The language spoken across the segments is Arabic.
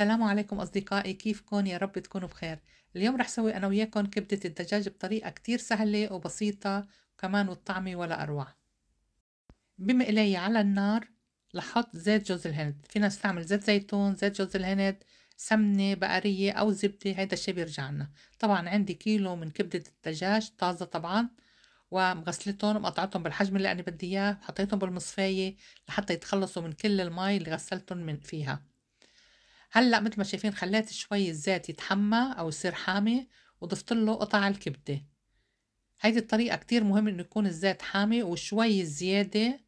السلام عليكم أصدقائي كيفكم يا رب تكونوا بخير اليوم رح سوي أنا وياكم كبدة الدجاج بطريقة كتير سهلة وبسيطة وكمان والطعمة ولا أروع بمقلاية على النار لحط زيت جوز الهند فينا نستعمل زيت زيتون زيت جوز الهند سمنة بقرية أو زبدة هيدا الشي بيرجع لنا طبعا عندي كيلو من كبدة الدجاج طازة طبعا ومغسلتهم ومقطعتهم بالحجم اللي أنا بدي إياه حطيتهم بالمصفاية لحتى يتخلصوا من كل المي اللي غسلتهم من فيها هلا مثل ما شايفين خليت شوي الزيت يتحمى او يصير حامي وضفت له قطع الكبده هيدي الطريقه كتير مهم انه يكون الزيت حامي وشوي زياده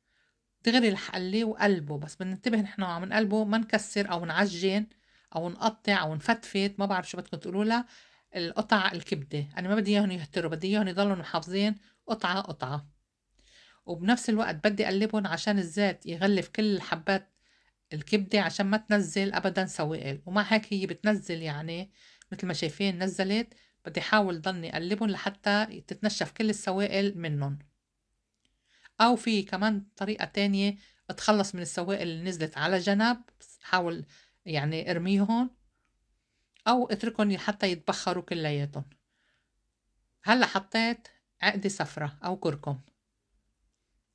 دغري الحله وقلبه بس بننتبه نحن عم نقلبه ما نكسر او نعجن او نقطع او نفتفت ما بعرف شو بدكم تقولوا لها القطع الكبده انا ما بدي اياهم يهتروا بدي اياهم يضلوا محافظين قطعه قطعه وبنفس الوقت بدي اقلبهم عشان الزيت يغلف كل الحبات الكبدة عشان ما تنزل أبدا سوائل ومع هيك هي بتنزل يعني مثل ما شايفين نزلت بدي حاول ضلني أقلبهم لحتى تتنشف كل السوائل منهم أو في كمان طريقة تانية أتخلص من السوائل اللي نزلت على جنب حاول يعني ارميهم أو اتركهم حتى يتبخروا كلياتهم هلا حطيت عقدة صفرة أو كركم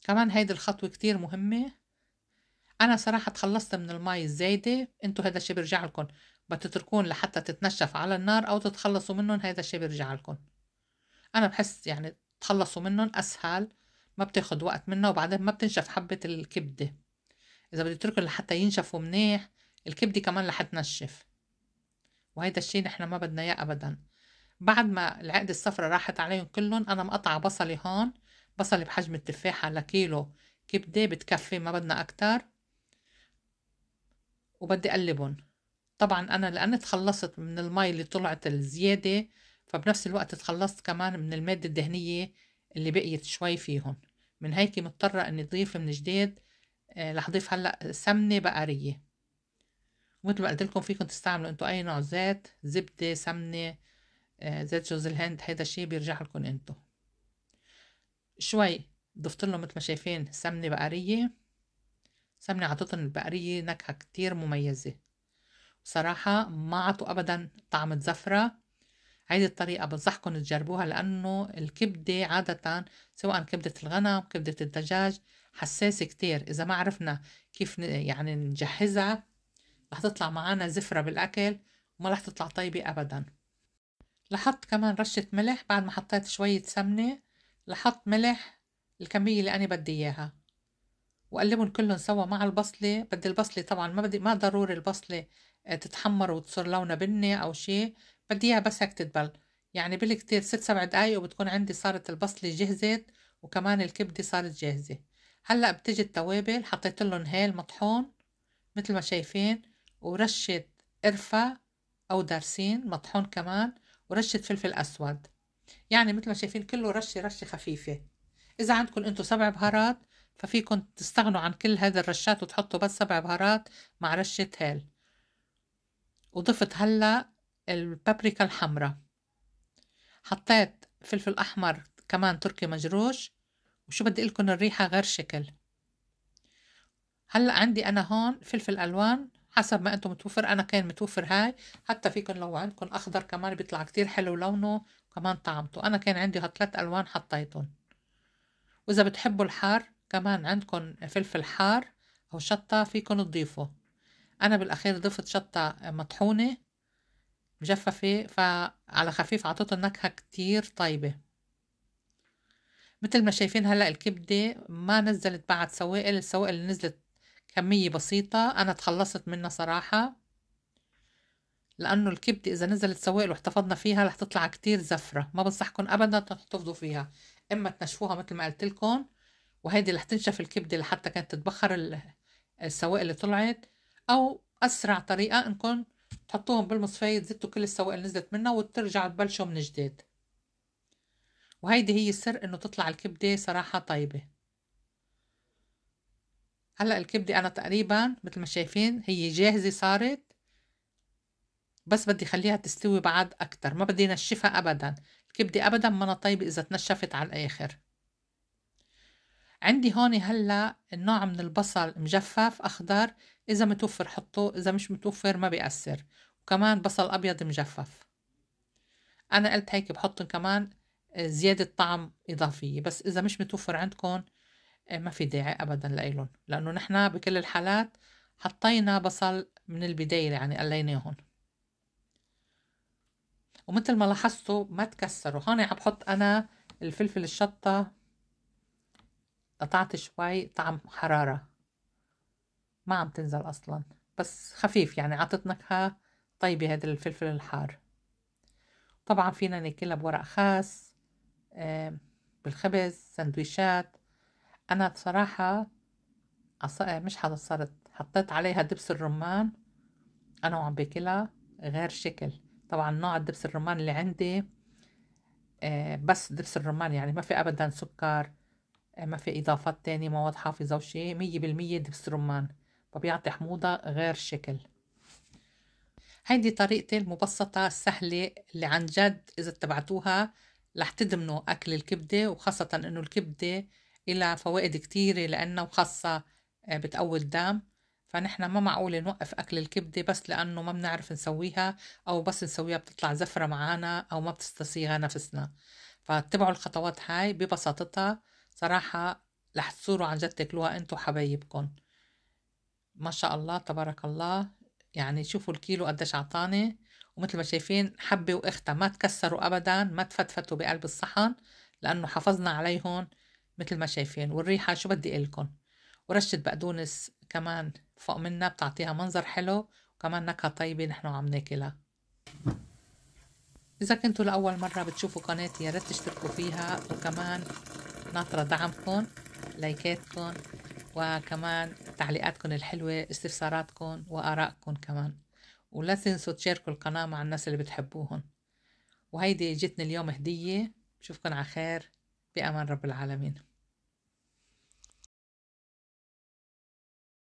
كمان هيدي الخطوة كتير مهمة انا صراحه تخلصت من المي الزايده انتوا هذا الشيء بيرجع لكم بتتركون لحتى تتنشف على النار او تتخلصوا منهم هذا الشيء بيرجع لكم انا بحس يعني تخلصوا منهم اسهل ما بتاخد وقت منه وبعدين ما بتنشف حبه الكبده اذا بدي تركن لحتى ينشفوا منيح الكبده كمان رح تنشف وهيدا الشيء نحن ما بدنا اياه ابدا بعد ما العقد الصفرة راحت عليهم كلهم انا مقطعه بصلي هون بصلي بحجم التفاحه لكيلو كبده بتكفي ما بدنا اكتر وبدي أقلبهم طبعا أنا لأن تخلصت من المي اللي طلعت الزيادة فبنفس الوقت تخلصت كمان من المادة الدهنية اللي بقيت شوي فيهم من هيك مضطرة إني أضيف من جديد آه، رح أضيف هلأ سمنة بقرية ومثل ما قلت لكم فيكم تستعملوا انتوا أي نوع زيت زبدة سمنة آه، زيت جوز الهند هيدا الشي بيرجع لكم انتوا شوي ضفت لهم مثل ما شايفين سمنة بقرية سمنة عطتن البقرية نكهة كتير مميزة صراحة ما عطوا أبدا طعم زفرة هيدي الطريقة بنصحكم تجربوها لأنه الكبدة عادة سواء كبدة الغنم كبدة الدجاج حساسة كتير إذا ما عرفنا كيف يعني نجهزها رح تطلع معنا زفرة بالأكل وما رح تطلع طيبة أبدا لحط كمان رشة ملح بعد ما حطيت شوية سمنة لحط ملح الكمية اللي أنا بدي إياها وقلبهم كلهم سوا مع البصله بدي البصله طبعا ما بدي ما ضروري البصله آه، تتحمر وتصير لونها بني او شيء بدي اياها بس هيك تدبل يعني بالكتير ست سبع دقايق وبتكون عندي صارت البصله جهزت وكمان الكبده صارت جاهزه هلا بتجي التوابل حطيت لهم هيل مطحون مثل ما شايفين ورشه قرفه او دارسين مطحون كمان ورشه فلفل اسود يعني مثل ما شايفين كله رشه رشه خفيفه اذا عندكم انتم سبع بهارات ففيكن تستغنوا عن كل هذا الرشات وتحطوا بس سبع بهارات مع رشة هيل وضفت هلا البابريكا الحمراء حطيت فلفل أحمر كمان تركي مجروش وشو بدي لكم الريحة غير شكل هلا عندي أنا هون فلفل ألوان حسب ما أنتم متوفر أنا كان متوفر هاي حتى فيكم لو عندكم أخضر كمان بيطلع كتير حلو لونه وكمان طعمته أنا كان عندي هالتلات ألوان حطيتهم وإذا بتحبوا الحار كمان عندكم فلفل حار أو شطة فيكن تضيفوا أنا بالأخير ضفت شطة مطحونة مجففة فعلى خفيف عطته نكهة كتير طيبة مثل ما شايفين هلأ الكبدة ما نزلت بعد سوائل السوائل نزلت كمية بسيطة أنا تخلصت منها صراحة لأنه الكبدة إذا نزلت سوائل واحتفظنا فيها رح تطلع كتير زفرة ما بنصحكم أبدا تحتفظوا فيها إما تنشفوها مثل ما قلت لكم وهيدي رح تنشف الكبده لحتى كانت تتبخر السوائل اللي طلعت أو أسرع طريقة إنكم تحطوهم بالمصفاية تزتوا كل السوائل اللي نزلت منها وترجعوا تبلشوا من جديد وهيدي هي السر إنه تطلع الكبدة صراحة طيبة هلا الكبدة أنا تقريبا مثل ما شايفين هي جاهزة صارت بس بدي خليها تستوي بعد أكتر ما بدي نشفها أبدا الكبدة أبدا ما أنا طيبة إذا تنشفت على الآخر عندي هون هلا نوع من البصل مجفف اخضر اذا متوفر حطه اذا مش متوفر ما بيأثر وكمان بصل ابيض مجفف انا قلت هيك بحطهم كمان آه، زيادة طعم إضافية بس إذا مش متوفر عندكم آه، ما في داعي أبدا لإلهم لأنه نحنا بكل الحالات حطينا بصل من البداية يعني قليناهم ومثل ما لاحظتوا ما تكسروا هون عم بحط أنا الفلفل الشطة قطعت شوي طعم حرارة ما عم تنزل أصلا بس خفيف يعني عطت نكهة طيبة هذا الفلفل الحار طبعا فينا ناكلها بورق خاص بالخبز سندويشات أنا بصراحة آه، مش صارت حطيت عليها دبس الرمان أنا وعم باكلها غير شكل طبعا نوع الدبس الرمان اللي عندي آه، بس دبس الرمان يعني ما في أبدا سكر ما في إضافات تانية مواد حافظة وشي مية بالمية دبس رمان فبيعطي حموضة غير شكل هيدي طريقتي المبسطة السهلة اللي عن جد إذا اتبعتوها رح تدمنوا أكل الكبدة وخاصة إنه الكبدة إلى فوائد كتيرة لأنه وخاصة آه، بتقوي الدم فنحن ما معقول نوقف أكل الكبدة بس لأنه ما بنعرف نسويها أو بس نسويها بتطلع زفرة معانا أو ما بتستسيغها نفسنا فاتبعوا الخطوات هاي ببساطتها صراحة رح تصوروا عن جد تاكلوها انتو حبايبكن ما شاء الله تبارك الله يعني شوفوا الكيلو قديش عطاني ومثل ما شايفين حبة وإختها ما تكسروا أبدا ما تفتفتوا بقلب الصحن لأنه حافظنا عليهم مثل ما شايفين والريحة شو بدي إلكن ورشة بقدونس كمان فوق منا بتعطيها منظر حلو وكمان نكهة طيبة نحن عم ناكلها إذا كنتوا لأول مرة بتشوفوا قناتي يا ريت تشتركوا فيها وكمان ناطرة دعمكم لايكاتكم وكمان تعليقاتكم الحلوة استفساراتكم وآرائكم كمان ولا تنسوا تشاركوا القناة مع الناس اللي بتحبوهم وهيدي جتني اليوم هدية بشوفكن على خير بأمان رب العالمين